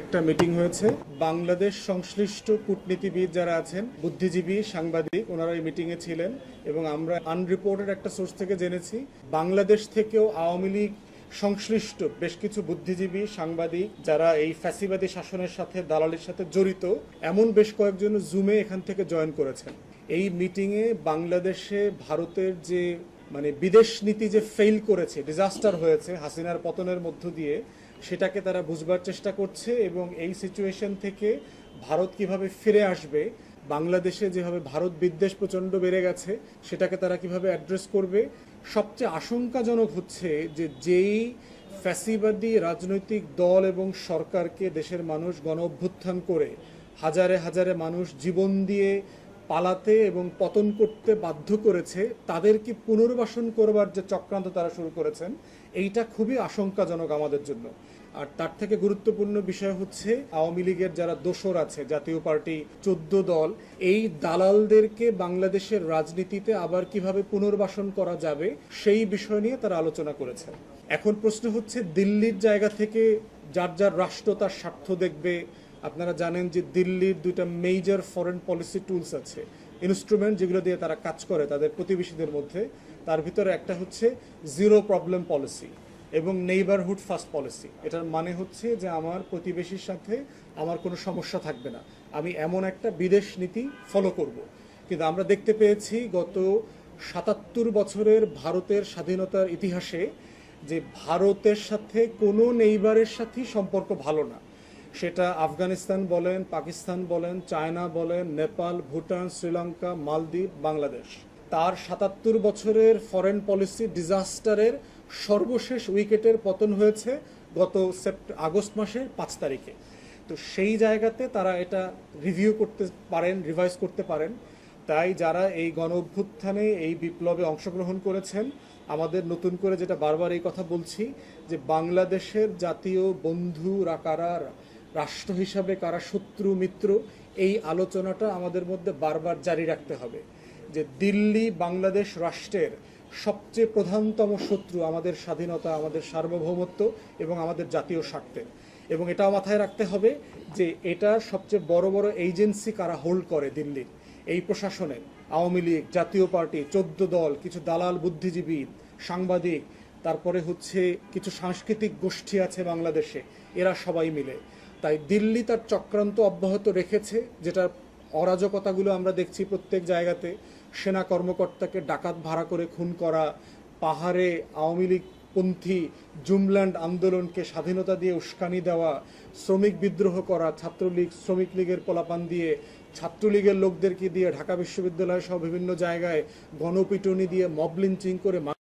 একটা মিটিং হয়েছে বাংলাদেশ সংশ্লিষ্ট কূটনীতিবিদ যারা আছেন বুদ্ধিজীবী সাংবাদিক ওনারা এই মিটিংয়ে ছিলেন এবং আমরা আনরিপোর্টেড একটা সোর্স থেকে জেনেছি বাংলাদেশ থেকেও আওয়ামী লীগ সংশ্লিষ্ট বেশ কিছু বুদ্ধিজীবী সাংবাদিক যারা এই ফ্যাসিবাদী শাসনের সাথে দালালির সাথে জড়িত এমন বেশ কয়েকজন জুমে এখান থেকে জয়েন করেছেন এই মিটিংয়ে বাংলাদেশে ভারতের যে মানে বিদেশ নীতি যে ফেইল করেছে ডিজাস্টার হয়েছে হাসিনার পতনের মধ্য দিয়ে সেটাকে তারা বুঝবার চেষ্টা করছে এবং এই সিচুয়েশন থেকে ভারত কিভাবে ফিরে আসবে বাংলাদেশে যেভাবে ভারত বিদ্বেষ প্রচণ্ড বেড়ে গেছে সেটাকে তারা কিভাবে অ্যাড্রেস করবে সবচেয়ে আশঙ্কাজনক হচ্ছে যে যেই ফ্যাসিবাদী রাজনৈতিক দল এবং সরকারকে দেশের মানুষ গণ অভ্যুত্থান করে হাজারে হাজারে মানুষ জীবন দিয়ে পালাতে এবং পতন করতে বাধ্য করেছে তাদেরকে পুনর্বাসন করবার যে চক্রান্ত তারা শুরু করেছেন এইটা খুবই আশঙ্কাজনক আমাদের জন্য আর তার থেকে গুরুত্বপূর্ণ বিষয় হচ্ছে আওয়ামী লীগের যারা দোসর আছে জাতীয় পার্টি চোদ্দ দল এই দালালদেরকে বাংলাদেশের রাজনীতিতে আবার কিভাবে পুনর্বাসন করা যাবে সেই বিষয় নিয়ে তারা আলোচনা করেছেন এখন প্রশ্ন হচ্ছে দিল্লির জায়গা থেকে যার যার রাষ্ট্র তার স্বার্থ দেখবে আপনারা জানেন যে দিল্লির দুইটা মেজর ফরেন পলিসি টুলস আছে ইনস্ট্রুমেন্ট যেগুলো দিয়ে তারা কাজ করে তাদের প্রতিবেশীদের মধ্যে তার ভিতরে একটা হচ্ছে জিরো প্রবলেম পলিসি এবং নেইবারহুড ফার্স্ট পলিসি এটার মানে হচ্ছে যে আমার প্রতিবেশীর সাথে আমার কোনো সমস্যা থাকবে না আমি এমন একটা বিদেশ নীতি ফলো করব। কিন্তু আমরা দেখতে পেয়েছি গত সাতাত্তর বছরের ভারতের স্বাধীনতার ইতিহাসে যে ভারতের সাথে কোনো নেইবারের সাথেই সম্পর্ক ভালো না সেটা আফগানিস্তান বলেন পাকিস্তান বলেন চায়না বলেন নেপাল ভুটান শ্রীলঙ্কা মালদ্বীপ বাংলাদেশ তার সাতাত্তর বছরের ফরেন পলিসি ডিজাস্টারের সর্বশেষ উইকেটের পতন হয়েছে গত সেপ্ট আগস্ট মাসের পাঁচ তারিখে তো সেই জায়গাতে তারা এটা রিভিউ করতে পারেন রিভাইজ করতে পারেন তাই যারা এই গণ অভ্যুত্থানে এই বিপ্লবে অংশগ্রহণ করেছেন আমাদের নতুন করে যেটা বারবার এই কথা বলছি যে বাংলাদেশের জাতীয় বন্ধু রাকারার রাষ্ট্র হিসাবে কারা শত্রু মিত্র এই আলোচনাটা আমাদের মধ্যে বারবার জারি রাখতে হবে যে দিল্লি বাংলাদেশ রাষ্ট্রের সবচেয়ে প্রধানতম শত্রু আমাদের স্বাধীনতা আমাদের সার্বভৌমত্ব এবং আমাদের জাতীয় স্বার্থে এবং এটাও মাথায় রাখতে হবে যে এটা সবচেয়ে বড় বড় এজেন্সি কারা হোল্ড করে দিল্লির এই প্রশাসনের আওয়ামী লীগ জাতীয় পার্টি চোদ্দ দল কিছু দালাল বুদ্ধিজীবী সাংবাদিক তারপরে হচ্ছে কিছু সাংস্কৃতিক গোষ্ঠী আছে বাংলাদেশে এরা সবাই মিলে তাই দিল্লি তার চক্রান্ত অব্যাহত রেখেছে যেটা অরাজকতাগুলো আমরা দেখছি প্রত্যেক জায়গাতে সেনা কর্মকর্তাকে ডাকাত ভাড়া করে খুন করা পাহাড়ে আওয়ামী লীগপন্থী জুমল্যান্ড আন্দোলনকে স্বাধীনতা দিয়ে উস্কানি দেওয়া শ্রমিক বিদ্রোহ করা ছাত্রলীগ শ্রমিক লীগের পলাপান দিয়ে ছাত্রলীগের লোকদেরকে দিয়ে ঢাকা বিশ্ববিদ্যালয় সহ বিভিন্ন জায়গায় গণপিটুনি দিয়ে মবলিঞ্চিং করে